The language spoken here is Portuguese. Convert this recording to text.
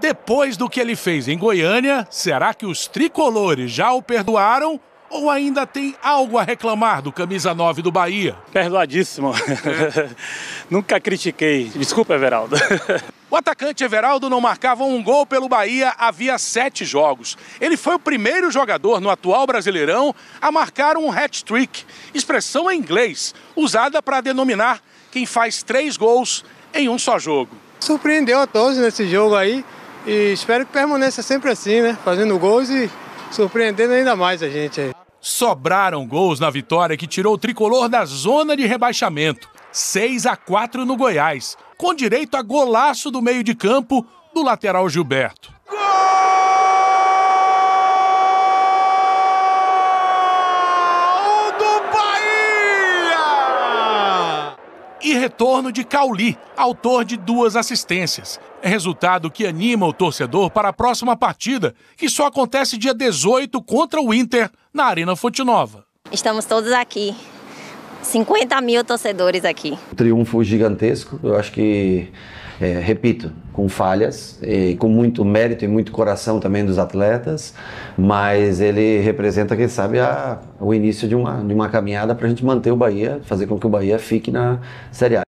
Depois do que ele fez em Goiânia, será que os tricolores já o perdoaram ou ainda tem algo a reclamar do camisa 9 do Bahia? Perdoadíssimo. É. Nunca critiquei. Desculpa, Everaldo. o atacante Everaldo não marcava um gol pelo Bahia havia sete jogos. Ele foi o primeiro jogador no atual Brasileirão a marcar um hat-trick, expressão em inglês, usada para denominar quem faz três gols em um só jogo. Surpreendeu a todos nesse jogo aí. E espero que permaneça sempre assim, né? Fazendo gols e surpreendendo ainda mais a gente aí. Sobraram gols na vitória que tirou o tricolor da zona de rebaixamento. 6 a 4 no Goiás, com direito a golaço do meio de campo do lateral Gilberto. e retorno de Cauli, autor de duas assistências. É resultado que anima o torcedor para a próxima partida, que só acontece dia 18 contra o Inter, na Arena Fonte Nova. Estamos todos aqui 50 mil torcedores aqui. Um triunfo gigantesco, eu acho que, é, repito, com falhas, com muito mérito e muito coração também dos atletas, mas ele representa, quem sabe, a, o início de uma, de uma caminhada para a gente manter o Bahia, fazer com que o Bahia fique na Série A.